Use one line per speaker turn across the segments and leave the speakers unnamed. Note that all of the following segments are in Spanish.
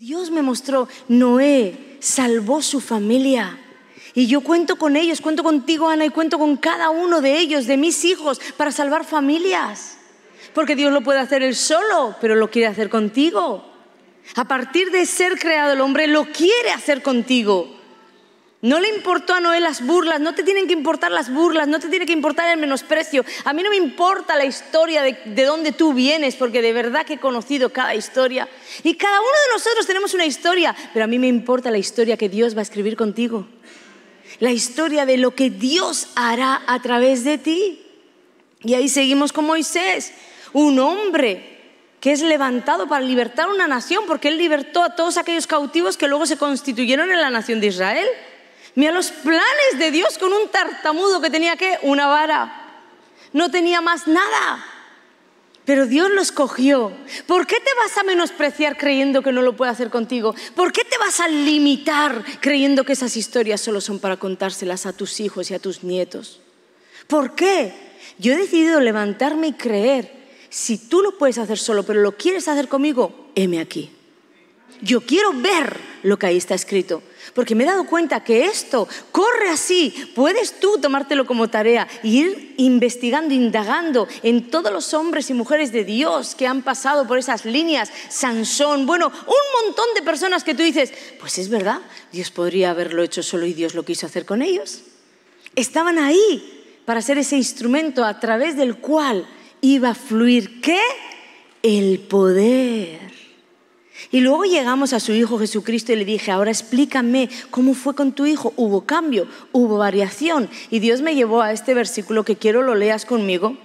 Dios me mostró, Noé salvó su familia. Y yo cuento con ellos, cuento contigo Ana y cuento con cada uno de ellos, de mis hijos, para salvar familias. Porque Dios lo puede hacer él solo, pero lo quiere hacer contigo. A partir de ser creado el hombre, lo quiere hacer contigo. No le importó a Noé las burlas, no te tienen que importar las burlas, no te tiene que importar el menosprecio. A mí no me importa la historia de, de dónde tú vienes, porque de verdad que he conocido cada historia. Y cada uno de nosotros tenemos una historia, pero a mí me importa la historia que Dios va a escribir contigo. La historia de lo que Dios hará a través de ti. Y ahí seguimos con Moisés, un hombre que es levantado para libertar una nación, porque él libertó a todos aquellos cautivos que luego se constituyeron en la nación de Israel. Mira los planes de Dios con un tartamudo que tenía que una vara. No tenía más nada. Pero Dios lo escogió. ¿Por qué te vas a menospreciar creyendo que no lo puede hacer contigo? ¿Por qué te vas a limitar creyendo que esas historias solo son para contárselas a tus hijos y a tus nietos? ¿Por qué? Yo he decidido levantarme y creer. Si tú lo puedes hacer solo, pero lo quieres hacer conmigo, heme aquí. Yo quiero ver lo que ahí está escrito, porque me he dado cuenta que esto corre así. Puedes tú tomártelo como tarea e ir investigando, indagando en todos los hombres y mujeres de Dios que han pasado por esas líneas. Sansón, bueno, un montón de personas que tú dices, pues es verdad, Dios podría haberlo hecho solo y Dios lo quiso hacer con ellos. Estaban ahí para ser ese instrumento a través del cual iba a fluir qué? El poder y luego llegamos a su Hijo Jesucristo y le dije, ahora explícame cómo fue con tu Hijo. Hubo cambio, hubo variación. Y Dios me llevó a este versículo que quiero lo leas conmigo.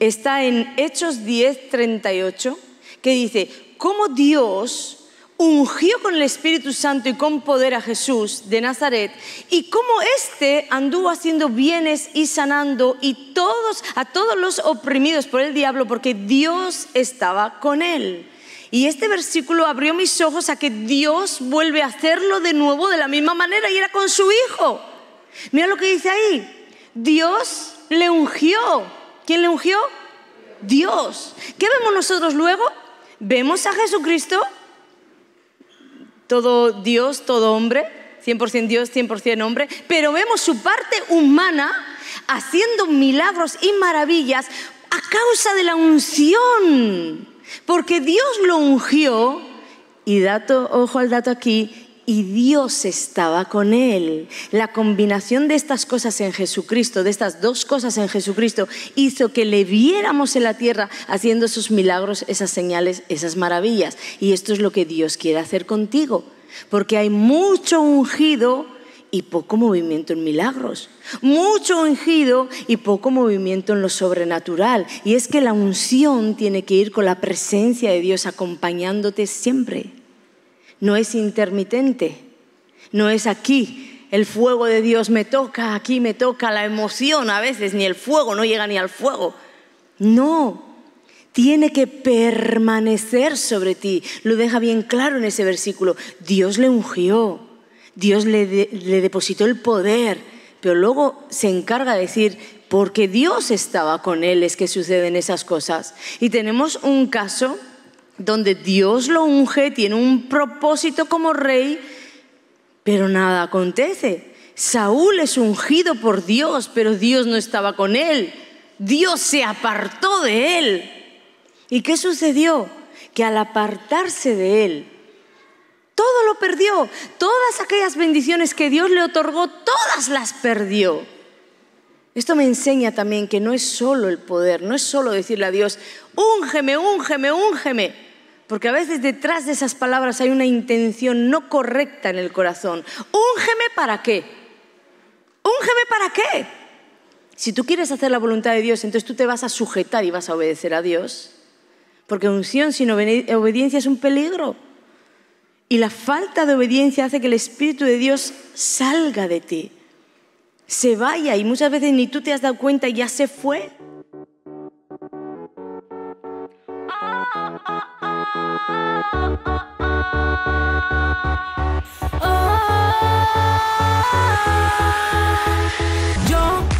Está en Hechos 10, 38, que dice, ¿cómo Dios ungió con el Espíritu Santo y con poder a Jesús de Nazaret y cómo éste anduvo haciendo bienes y sanando y todos a todos los oprimidos por el diablo porque Dios estaba con él. Y este versículo abrió mis ojos a que Dios vuelve a hacerlo de nuevo de la misma manera y era con su hijo. Mira lo que dice ahí. Dios le ungió. ¿Quién le ungió? Dios. ¿Qué vemos nosotros luego? Vemos a Jesucristo, todo Dios, todo hombre, 100% Dios, 100% hombre, pero vemos su parte humana haciendo milagros y maravillas a causa de la unción. Porque Dios lo ungió, y dato, ojo al dato aquí, y Dios estaba con él. La combinación de estas cosas en Jesucristo, de estas dos cosas en Jesucristo, hizo que le viéramos en la tierra haciendo esos milagros, esas señales, esas maravillas. Y esto es lo que Dios quiere hacer contigo, porque hay mucho ungido y poco movimiento en milagros. Mucho ungido y poco movimiento en lo sobrenatural. Y es que la unción tiene que ir con la presencia de Dios acompañándote siempre. No es intermitente, no es aquí. El fuego de Dios me toca, aquí me toca la emoción a veces, ni el fuego, no llega ni al fuego. No, tiene que permanecer sobre ti. Lo deja bien claro en ese versículo. Dios le ungió Dios le, depositó el poder, pero luego se encarga de decir, porque Dios estaba con él es que suceden esas cosas. Y tenemos un caso donde Dios lo unge, tiene un propósito como rey, pero nada acontece. Saúl es ungido por Dios, pero Dios no estaba con él. Dios se apartó de él. ¿Y qué sucedió? Que al apartarse de él, todo lo perdió. Todas aquellas bendiciones que Dios le otorgó, todas las perdió. Esto me enseña también que no es solo el poder, no es solo decirle a Dios, úngeme, úngeme, úngeme. Porque a veces detrás de esas palabras hay una intención no correcta en el corazón. Úngeme para qué. Úngeme para qué. Si tú quieres hacer la voluntad de Dios, entonces tú te vas a sujetar y vas a obedecer a Dios. Porque unción sin obediencia es un peligro. Y la falta de obediencia hace que el Espíritu de Dios salga de ti, se vaya y muchas veces ni tú te has dado cuenta y ya se fue. Oh,